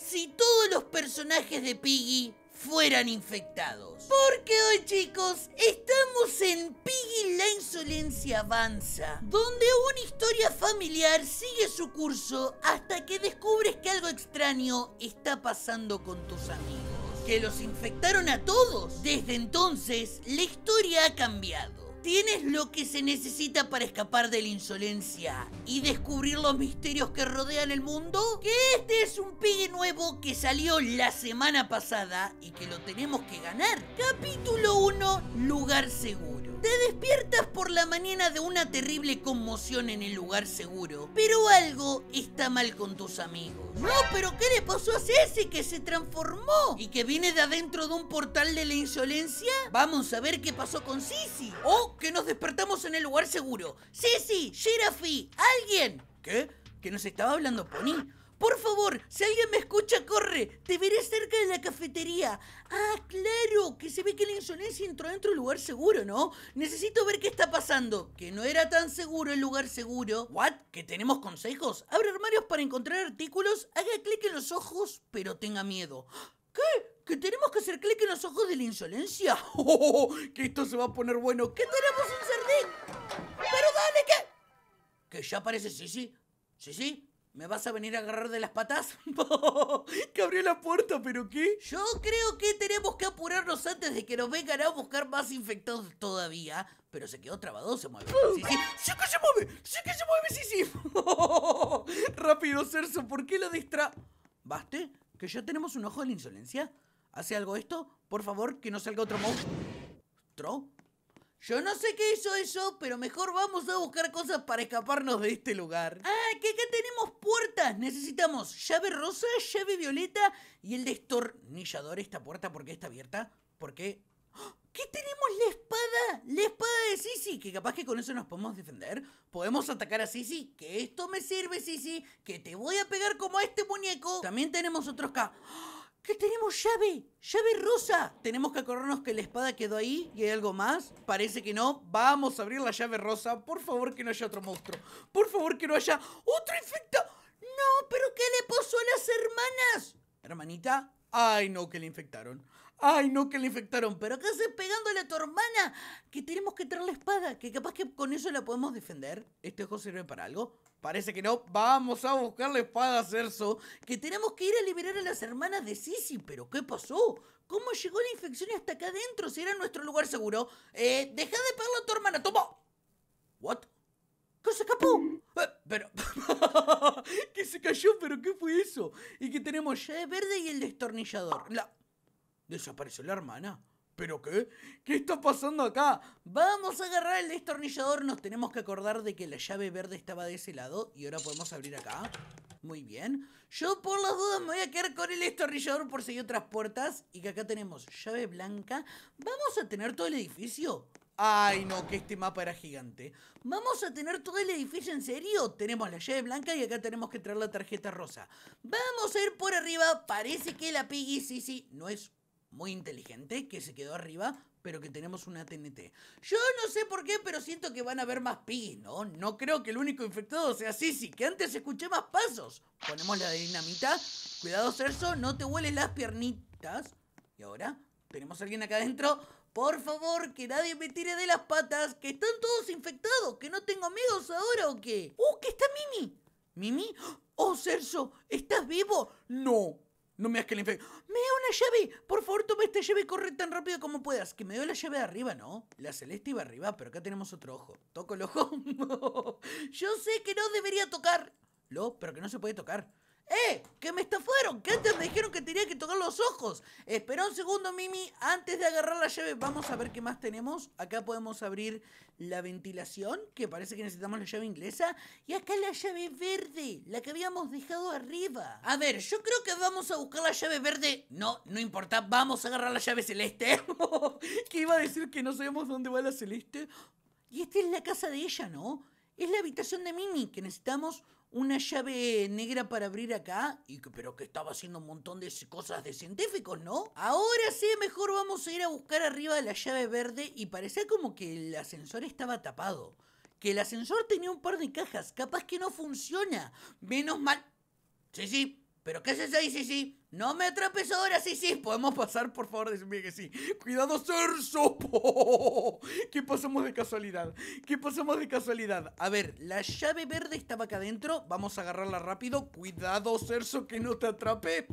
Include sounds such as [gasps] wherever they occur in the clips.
si todos los personajes de Piggy fueran infectados. Porque hoy chicos estamos en Piggy la insolencia avanza, donde una historia familiar sigue su curso hasta que descubres que algo extraño está pasando con tus amigos, que los infectaron a todos. Desde entonces la historia ha cambiado. Tienes lo que se necesita para escapar de la insolencia y descubrir los misterios que rodean el mundo. Que este es un pigue nuevo que salió la semana pasada y que lo tenemos que ganar. Capítulo 1, lugar seguro. Te despiertas por la mañana de una terrible conmoción en el lugar seguro, pero algo está mal con tus amigos. No, pero ¿qué le pasó a Ceci que se transformó y que viene de adentro de un portal de la insolencia? Vamos a ver qué pasó con Ceci. oh, que nos despertamos en el lugar seguro. Ceci, Shirafi, alguien. ¿Qué? ¿Que nos estaba hablando Pony? Por favor, si alguien me escucha, corre. Te veré cerca de la cafetería. Ah, claro, que se ve que la insolencia entró dentro del lugar seguro, ¿no? Necesito ver qué está pasando. Que no era tan seguro el lugar seguro. ¿What? ¿Que tenemos consejos? Abre armarios para encontrar artículos, haga clic en los ojos, pero tenga miedo. ¿Qué? ¿Que tenemos que hacer clic en los ojos de la insolencia? [laughs] Oh, oh, oh, que esto se va a poner bueno. ¡Que tenemos un sardín! ¡Pero dale, que! ¿Que ya sí sí, sí. ¿Me vas a venir a agarrar de las patas? [laughs] que abrió la puerta, pero ¿qué? Yo creo que tenemos que apurarnos antes de que nos vengan a buscar más infectados todavía. Pero se quedó trabado, se mueve. Sí, sí. que se mueve! ¡Sí que se mueve! ¡Sí, sí! [laughs] Rápido, Cerso, ¿por qué la distra... ¿Baste? ¿Que ya tenemos un ojo de la insolencia? ¿Hace algo esto? Por favor, que no salga otro ¿Tro? Yo no sé qué hizo eso, pero mejor vamos a buscar cosas para escaparnos de este lugar. Ah, que acá tenemos puertas. Necesitamos llave rosa, llave violeta y el destornillador. ¿Esta puerta porque está abierta? ¿Por qué? ¡Ah! ¿Qué tenemos la espada? La espada de Sisi, que capaz que con eso nos podemos defender. Podemos atacar a Sisi, que esto me sirve Sisi, que te voy a pegar como a este muñeco. También tenemos otros K. ¡Ah! ¡Que tenemos llave! ¡Llave rosa! Tenemos que acordarnos que la espada quedó ahí y hay algo más. Parece que no. Vamos a abrir la llave rosa. Por favor que no haya otro monstruo. Por favor que no haya otro infectado. No, pero ¿qué le pasó a las hermanas? Hermanita, ay no, que le infectaron. Ay, no, que le infectaron. Pero ¿qué haces pegándole a tu hermana? Que tenemos que traer la espada, que capaz que con eso la podemos defender. ¿Este ojo sirve para algo? Parece que no. Vamos a buscar la espada, Cerso. Que tenemos que ir a liberar a las hermanas de Sisi. ¿Pero qué pasó? ¿Cómo llegó la infección hasta acá adentro si era nuestro lugar seguro? Eh, deja de pegarle a tu hermana. ¡Toma! ¿What? ¿Qué se escapó? Eh, pero... [laughs] que se cayó, pero ¿qué fue eso? Y que tenemos ya de verde y el destornillador. La... Desapareció la hermana. ¿Pero qué? ¿Qué está pasando acá? Vamos a agarrar el destornillador. Nos tenemos que acordar de que la llave verde estaba de ese lado. Y ahora podemos abrir acá. Muy bien. Yo por las dudas me voy a quedar con el destornillador por si hay otras puertas. Y que acá tenemos llave blanca. Vamos a tener todo el edificio. Ay, no, que este mapa era gigante. Vamos a tener todo el edificio en serio. Tenemos la llave blanca y acá tenemos que traer la tarjeta rosa. Vamos a ir por arriba. Parece que la Piggy sí, no es muy inteligente que se quedó arriba, pero que tenemos una TNT. Yo no sé por qué, pero siento que van a haber más pi ¿no? No creo que el único infectado sea Sisi, que antes escuché más pasos. Ponemos la dinamita. Cuidado, Cerso, no te hueles las piernitas. Y ahora, tenemos a alguien acá adentro. Por favor, que nadie me tire de las patas, que están todos infectados, que no tengo amigos ahora o qué. ¡Uh, que está Mimi! ¿Mimi? ¡Oh, Cerso! ¿Estás vivo? No, no me hagas que le ¡Me da una llave! Por favor, toma esta llave y corre tan rápido como puedas. Que me dio la llave de arriba, ¿no? La celeste iba arriba, pero acá tenemos otro ojo. Toco el [laughs] ojo. Yo sé que no debería tocar. Lo, pero que no se puede tocar. ¡Eh! ¡Que me estafaron! ¡Que antes me dijeron que tenía que tocar los ojos! Espera un segundo, Mimi. Antes de agarrar la llave, vamos a ver qué más tenemos. Acá podemos abrir la ventilación, que parece que necesitamos la llave inglesa. Y acá la llave verde, la que habíamos dejado arriba. A ver, yo creo que vamos a buscar la llave verde. No, no importa, vamos a agarrar la llave celeste. [laughs] que iba a decir que no sabemos dónde va la celeste. Y esta es la casa de ella, ¿no? es la habitación de Mimi, que necesitamos una llave negra para abrir acá, y pero que estaba haciendo un montón de cosas de científicos, ¿no? Ahora sí, mejor vamos a ir a buscar arriba la llave verde y parecía como que el ascensor estaba tapado. Que el ascensor tenía un par de cajas, capaz que no funciona. Menos mal. Sí, sí, ¿Pero qué se eso, sí, sí? No me atrapes ahora, sí, sí. Podemos pasar, por favor, decime que sí. Cuidado, Cerso. ¿Qué pasamos de casualidad? ¿Qué pasamos de casualidad? A ver, la llave verde estaba acá adentro. Vamos a agarrarla rápido. Cuidado, Cerso, que no te atrape.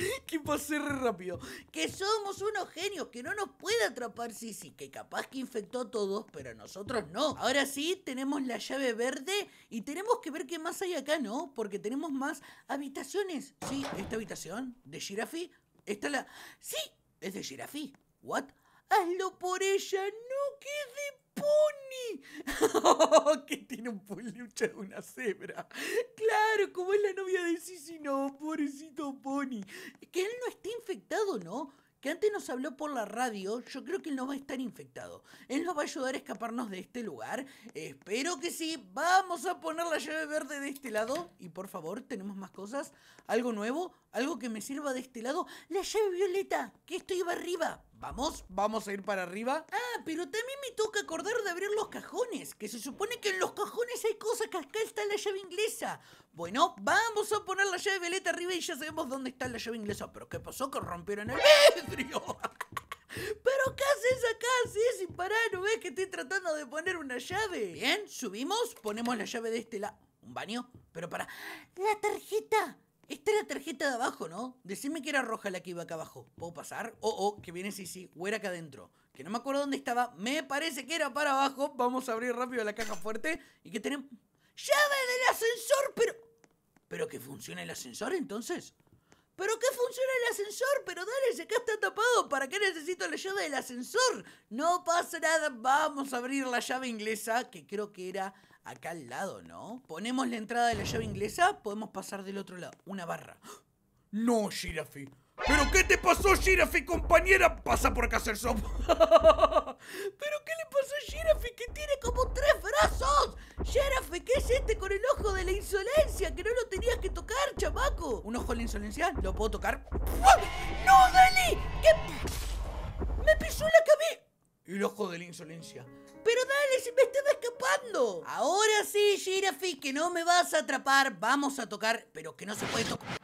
[laughs] que pasé rápido. Que somos unos genios, que no nos puede atrapar Sisi, que capaz que infectó a todos, pero nosotros no. Ahora sí, tenemos la llave verde y tenemos que ver qué más hay acá, ¿no? Porque tenemos más habitaciones. Sí, esta habitación de Girafi. Esta la... Sí, es de Girafi. ¿What? Hazlo por ella, no, que ¡Pony! [laughs] que tiene un peluche de una cebra. Claro, como es la novia de Sisi, no, pobrecito Pony. Que él no esté infectado, ¿no? Que antes nos habló por la radio, yo creo que él no va a estar infectado. Él nos va a ayudar a escaparnos de este lugar. Espero que sí. Vamos a poner la llave verde de este lado. Y por favor, tenemos más cosas. Algo nuevo, algo que me sirva de este lado. La llave violeta, que esto iba arriba. Vamos, vamos a ir para arriba. Ah, pero también me toca acordar de abrir los cajones, que se supone que en los cajones hay cosas que acá está la llave inglesa. Bueno, vamos a poner la llave veleta arriba y ya sabemos dónde está la llave inglesa. Pero ¿qué pasó? Que rompieron el vidrio. [laughs] Pero ¿qué haces acá? Sí, sin parar, ¿no ves que estoy tratando de poner una llave? Bien, subimos, ponemos la llave de este lado. ¿Un baño? Pero para... La tarjeta. Esta la tarjeta de abajo, ¿no? Decime que era roja la que iba acá abajo. ¿Puedo pasar? O oh, oh, que viene ¿O era acá adentro. Que no me acuerdo dónde estaba. Me parece que era para abajo. Vamos a abrir rápido la caja fuerte. Y que tenemos... ¡Llave del ascensor! Pero... ¿Pero que funciona el ascensor entonces? ¿Pero qué funciona el ascensor? Pero dale, si acá está tapado, ¿para qué necesito la llave del ascensor? No pasa nada, vamos a abrir la llave inglesa, que creo que era acá al lado, ¿no? Ponemos la entrada de la llave inglesa, podemos pasar del otro lado. Una barra. No, Shirafi! ¿Pero qué te pasó, Shirafi, compañera? Pasa por acá a hacer [laughs] ¿Pero qué le pasó a Girafi, que tiene como tres brazos? Shirafe, ¿qué es este con el ojo de la insolencia? Que no lo tenías que tocar, chamaco. ¿Un ojo de la insolencia? ¿Lo puedo tocar? ¡No, Dani! ¿Qué? ¡Me pisó la cabeza! y el ojo de la insolencia. Pero dale, si me estaba escapando. Ahora sí, Girafi, que no me vas a atrapar. Vamos a tocar, pero que no se puede tocar.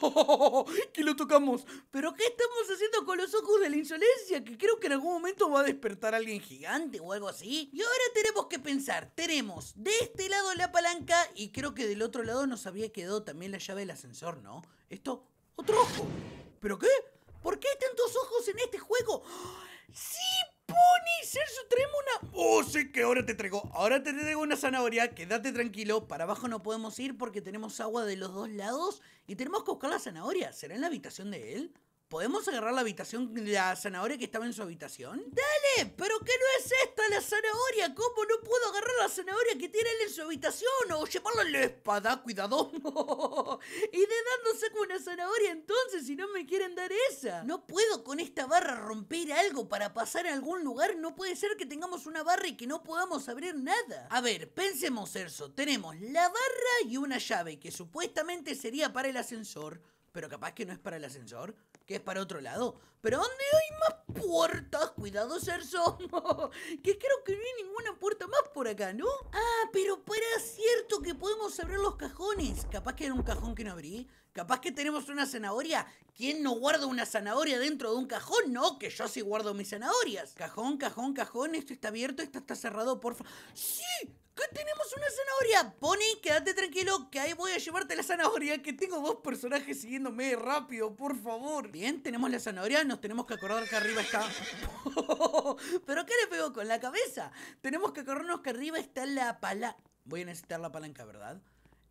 [laughs] que lo tocamos. Pero ¿qué estamos haciendo con los ojos de la insolencia? Que creo que en algún momento va a despertar alguien gigante o algo así. Y ahora tenemos que pensar. Tenemos de este lado la palanca y creo que del otro lado nos había quedado también la llave del ascensor, ¿no? Esto, otro ojo. ¿Pero qué? ahora te traigo, ahora te traigo una zanahoria, quédate tranquilo, para abajo no podemos ir porque tenemos agua de los dos lados y tenemos que buscar la zanahoria. ¿Será en la habitación de él? ¿Podemos agarrar la habitación, la zanahoria que estaba en su habitación? ¡Dale! ¿Pero qué no es esta la zanahoria? ¿Cómo no puedo agarrar la zanahoria que tiene él en su habitación? O llevarla en la espada, cuidado. [laughs] y de dándose con una zanahoria entonces si no me quieren dar esa. No puedo con esta barra romper algo para pasar a algún lugar. No puede ser que tengamos una barra y que no podamos abrir nada. A ver, pensemos eso. Tenemos la barra y una llave que supuestamente sería para el ascensor pero capaz que no es para el ascensor, que es para otro lado. Pero ¿dónde hay más puertas? Cuidado, Cerso. [laughs] que creo que no hay ninguna puerta más por acá, ¿no? Ah, pero para cierto que podemos abrir los cajones. Capaz que era un cajón que no abrí. Capaz que tenemos una zanahoria. ¿Quién no guarda una zanahoria dentro de un cajón? No, que yo sí guardo mis zanahorias. Cajón, cajón, cajón. Esto está abierto, esto está cerrado, por favor. ¡Sí! ¡Que tenemos una zanahoria! Pony, quédate tranquilo, que ahí voy a llevarte la zanahoria, que tengo dos personajes siguiéndome rápido, por favor. Bien, tenemos la zanahoria, nos tenemos que acordar que arriba está... [laughs] ¿Pero qué le pego con la cabeza? Tenemos que acordarnos que arriba está la pala... Voy a necesitar la palanca, ¿verdad?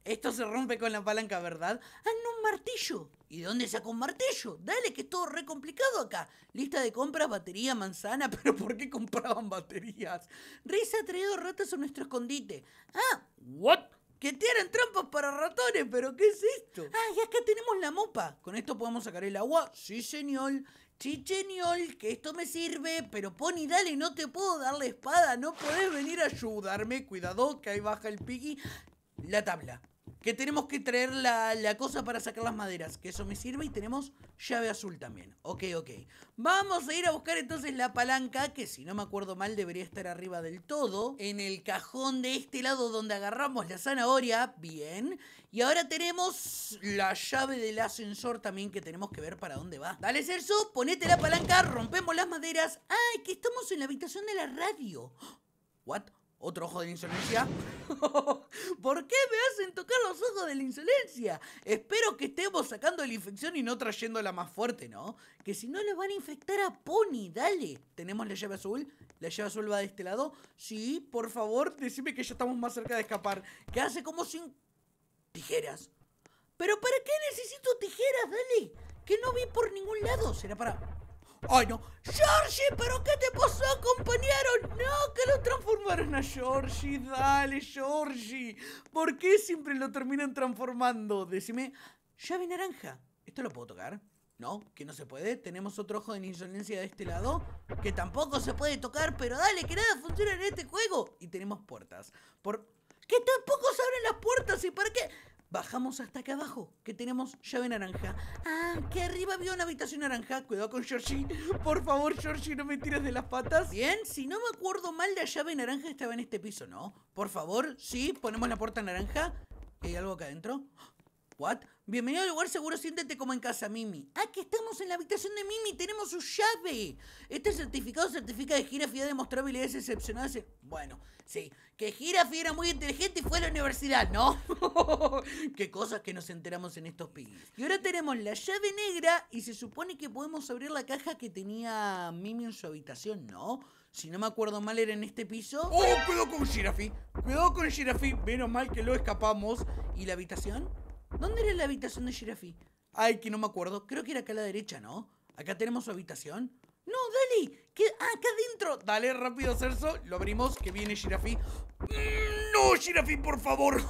Esto se rompe con la palanca, ¿verdad? Ah, no, un martillo. ¿Y dónde sacó un martillo? Dale, que es todo re complicado acá. Lista de compras, batería, manzana, [laughs] pero ¿por qué compraban baterías? Risa ha traído ratas a nuestro escondite. Ah, ¿what? Que tienen trampas para ratones, pero ¿qué es esto? Ah, y acá tenemos la mopa. Con esto podemos sacar el agua. Sí, señor. Chicheñol, que esto me sirve, pero Pony, dale, no te puedo dar la espada, no puedes venir a ayudarme, cuidado, que ahí baja el piggy. La tabla que tenemos que traer la, cosa para sacar las maderas, que eso me sirve, y tenemos llave azul también. Ok, ok. Vamos a ir a buscar entonces la palanca, que si no me acuerdo mal debería estar arriba del todo, en el cajón de este lado donde agarramos la zanahoria, bien. Y ahora tenemos la llave del ascensor también, que tenemos que ver para dónde va. Dale, Celso, ponete la palanca, rompemos las maderas. ¡Ay, que estamos en la habitación de la radio! [gasps] ¿What? otro ojo de la insolencia. [laughs] ¿Por qué me hacen tocar los ojos de la insolencia? Espero que estemos sacando la infección y no trayéndola más fuerte, ¿no? Que si no le van a infectar a Pony, dale. Tenemos la llave azul. La llave azul va de este lado. Sí, por favor, decime que ya estamos más cerca de escapar. Que hace como sin tijeras. ¿Pero para qué necesito tijeras, dale? Que no vi por ningún lado. ¿Será para Ay, no. Georgie, ¿pero qué te pasó, compañero? No, que lo transformaron a Georgie. Dale, Georgie. ¿Por qué siempre lo terminan transformando? Decime, llave naranja. ¿Esto lo puedo tocar? No, que no se puede. Tenemos otro ojo de insolencia de este lado, que tampoco se puede tocar, pero dale, que nada funciona en este juego. Y tenemos puertas. Por... Que tampoco se abren las puertas. ¿Y para qué? Bajamos hasta acá abajo, que tenemos llave naranja. Ah, que arriba había una habitación naranja. Cuidado con Georgie. Por favor, Georgie, no me tires de las patas. Bien, si no me acuerdo mal, la llave naranja estaba en este piso, ¿no? Por favor, sí, ponemos la puerta naranja. ¿Hay algo acá adentro? ¿What? Bienvenido al lugar seguro, siéntete como en casa, Mimi. ¡Ah, Aquí estamos en la habitación de Mimi, tenemos su llave. Este certificado certifica que Girafi ha demostrado habilidades Bueno, sí, que Girafi era muy inteligente y fue a la universidad, ¿no? [laughs] Qué cosas que nos enteramos en estos pigs. Y ahora tenemos la llave negra y se supone que podemos abrir la caja que tenía Mimi en su habitación, ¿no? si no me acuerdo mal, era en este piso. ¡Oh, cuidado con Girafi! ¡Cuidado con Girafi! Menos mal que lo escapamos. ¿Y la habitación? ¿Dónde era la habitación de Shirafi? Ay, que no me acuerdo. Creo que era acá a la derecha, ¿no? ¿Acá tenemos su habitación? No, dale. acá adentro. Dale, rápido, Cerso. Lo abrimos, que viene Shirafi. Mm, no, Shirafi, por favor.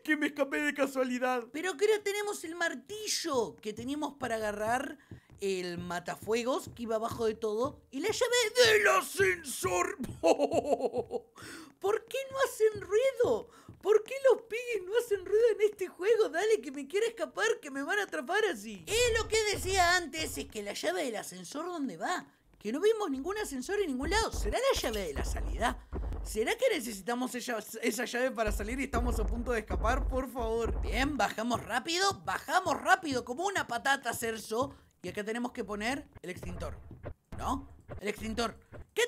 [laughs] que me escapé de casualidad. Pero creo que tenemos el martillo que teníamos para agarrar el matafuegos que iba abajo de todo y la llave del ascensor. [laughs] ¿Por qué no hacen ruido? ¿Por qué los piggies no hacen ruido en este juego? Dale, que me quiera escapar, que me van a atrapar así. Es eh, lo que decía antes, es que la llave del ascensor, ¿dónde va? Que no vimos ningún ascensor en ningún lado. ¿Será la llave de la salida? ¿Será que necesitamos esa llave para salir y estamos a punto de escapar? Por favor. Bien, bajamos rápido, bajamos rápido como una patata, Cerso. Y acá tenemos que poner el extintor. ¿No? El extintor. ¿Qué?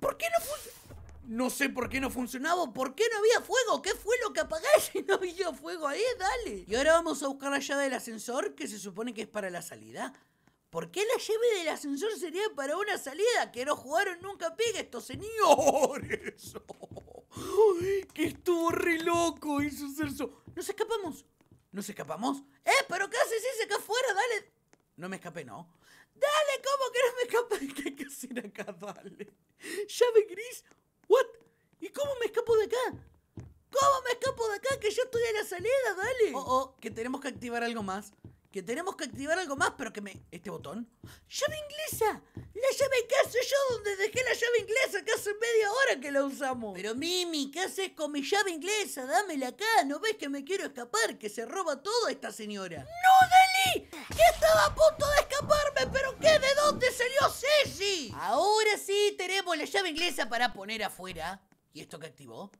¿Por qué no puse...? No sé por qué no funcionaba, por qué no había fuego, qué fue lo que apagaste Si no había fuego ahí, dale. Y ahora vamos a buscar la llave del ascensor que se supone que es para la salida. ¿Por qué la llave del ascensor sería para una salida? Que no jugaron nunca pega estos señores. que estuvo re loco, hizo Celso. Nos escapamos. ¿Nos escapamos? ¡Eh, pero qué haces ese acá afuera! Dale. No me escapé, no. Dale, ¿cómo que no me escapé? [laughs] ¿Qué hay que hacer acá? Dale. Llave gris. ¿What? ¿Y cómo me escapo de acá? ¿Cómo me escapo de acá? Que yo estoy a la salida, dale. Oh, oh, que tenemos que activar algo más. Que tenemos que activar algo más, pero que me. ¿Este botón? ¡Llave inglesa! ¡La llave que hace yo donde dejé la llave inglesa que hace media hora que la usamos! Pero Mimi, ¿qué haces con mi llave inglesa? Dámela acá, ¿no ves que me quiero escapar? Que se roba todo esta señora. ¡No, Deli! ¡Que estaba a punto de escaparme, pero ¿qué? ¿De dónde salió Ceci? Ahora sí tenemos la llave inglesa para poner afuera. ¿Y esto qué activó?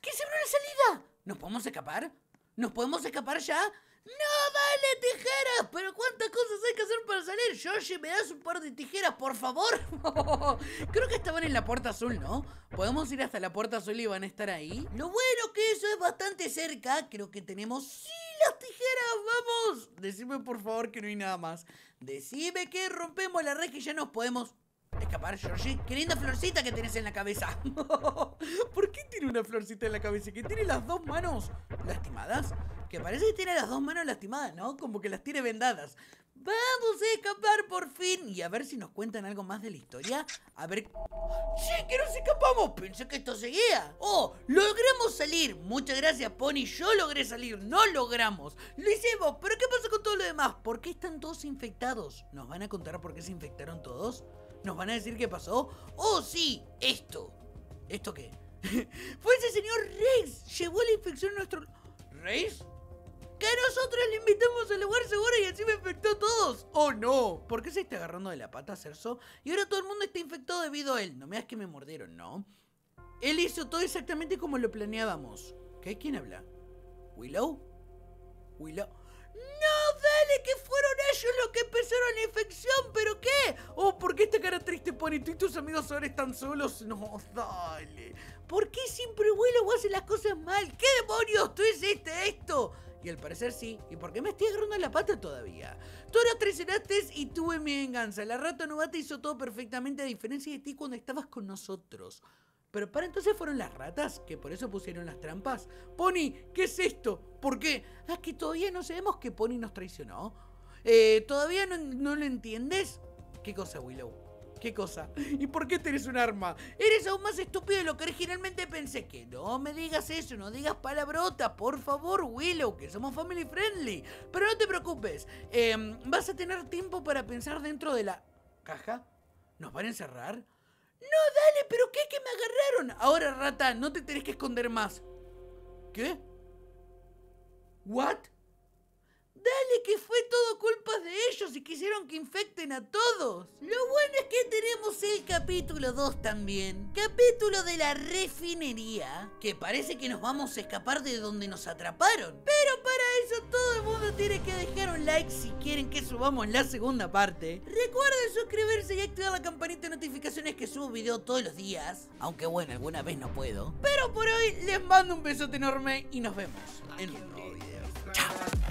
¿Qué se abrió la salida? ¿Nos podemos escapar? ¿Nos podemos escapar ya? ¡No, dale, tijeras! Pero cuántas cosas hay que hacer para salir. Yoshi, ¿me das un par de tijeras, por favor? [laughs] Creo que estaban en la puerta azul, ¿no? ¿Podemos ir hasta la puerta azul y van a estar ahí? Lo bueno que eso es bastante cerca. Creo que tenemos... ¡Sí, las tijeras! decime por favor que no hay nada más. Decime que rompemos la red que ya nos podemos escapar, Georgie. Qué linda florcita que tienes en la cabeza. [laughs] ¿Por qué tiene una florcita en la cabeza? ¿Que tiene las dos manos lastimadas? Que parece que tiene las dos manos lastimadas, ¿no? Como que las tiene vendadas. Vamos a escapar por fin y a ver si nos cuentan algo más de la historia. A ver... ¡Sí, que nos escapamos! Pensé que esto seguía. ¡Oh! ¡Logramos salir! Muchas gracias, Pony. Yo logré salir. No logramos. Lo hicimos. ¿Pero qué pasa con todo lo demás? ¿Por qué están todos infectados? ¿Nos van a contar por qué se infectaron todos? ¿Nos van a decir qué pasó? ¡Oh, sí! Esto. ¿Esto qué? [laughs] Fue ese señor Rex. Llevó la infección a nuestro... ¿Rex? que nosotros le invitamos al lugar seguro y así me infectó a todos. ¡Oh no! ¿Por qué se está agarrando de la pata Cerso? Y ahora todo el mundo está infectado debido a él. No me das que me mordieron, ¿no? Él hizo todo exactamente como lo planeábamos. ¿Qué? ¿Quién habla? ¿Willow? ¿Willow? ¡No, dale! ¡Que fueron ellos los que empezaron la infección! ¿Pero qué? Oh, ¿por qué esta cara triste pone? ¿Tú y tus amigos ahora están solos? No, dale. ¿Por qué siempre Willow hace las cosas mal? ¿Qué demonios tú hiciste esto? Y al parecer sí, y por qué me estoy agarrando la pata todavía. Tú nos traicionaste y tuve mi venganza. La rata novata hizo todo perfectamente a diferencia de ti cuando estabas con nosotros. Pero para entonces fueron las ratas, que por eso pusieron las trampas. Pony, ¿qué es esto? ¿Por qué? Ah, es que todavía no sabemos que Pony nos traicionó. Eh, ¿Todavía no, no lo entiendes? ¿Qué cosa, Willow? ¿Qué cosa? ¿Y por qué tenés un arma? Eres aún más estúpido de lo que originalmente pensé. Que no me digas eso, no digas palabrotas, por favor, Willow, que somos family friendly. Pero no te preocupes, em, vas a tener tiempo para pensar dentro de la... ¿Caja? ¿Nos van a encerrar? No, dale, pero ¿qué? ¿Que me agarraron? Ahora, rata, no te tenés que esconder más. ¿Qué? ¿What? Dale, que fue todo culpa de ellos y quisieron que infecten a todos capítulo 2 también. Capítulo de la refinería. Que parece que nos vamos a escapar de donde nos atraparon. Pero para eso todo el mundo tiene que dejar un like si quieren que subamos la segunda parte. Recuerden suscribirse y activar la campanita de notificaciones que subo video todos los días. Aunque bueno, alguna vez no puedo. Pero por hoy les mando un besote enorme y nos vemos en un nuevo video. Chao.